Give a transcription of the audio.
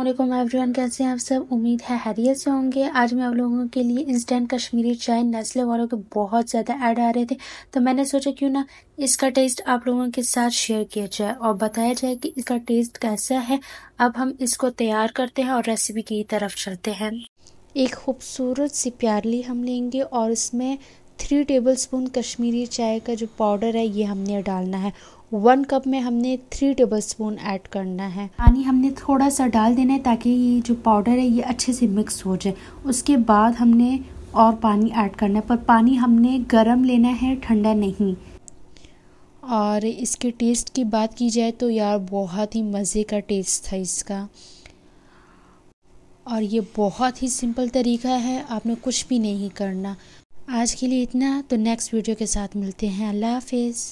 अल्लाम एवरीवन कैसे हैं आप सब उम्मीद है हैरियत से होंगे आज मैं आप लोगों के लिए इंस्टेंट कश्मीरी चाय नस्ले वालों के बहुत ज़्यादा ऐड आ रहे थे तो मैंने सोचा क्यों ना इसका टेस्ट आप लोगों के साथ शेयर किया जाए और बताया जाए कि इसका टेस्ट कैसा है अब हम इसको तैयार करते हैं और रेसिपी की तरफ चलते हैं एक खूबसूरत सी प्यारली हम लेंगे और इसमें थ्री टेबलस्पून कश्मीरी चाय का जो पाउडर है ये हमने डालना है वन कप में हमने थ्री टेबल स्पून ऐड करना है पानी हमने थोड़ा सा डाल देना है ताकि ये जो पाउडर है ये अच्छे से मिक्स हो जाए उसके बाद हमने और पानी ऐड करना है पर पानी हमने गर्म लेना है ठंडा नहीं और इसके टेस्ट की बात की जाए तो यार बहुत ही मज़े का टेस्ट था इसका और ये बहुत ही सिंपल तरीका है आपने कुछ भी नहीं करना आज के लिए इतना तो नेक्स्ट वीडियो के साथ मिलते हैं अल्लाह हाफिज़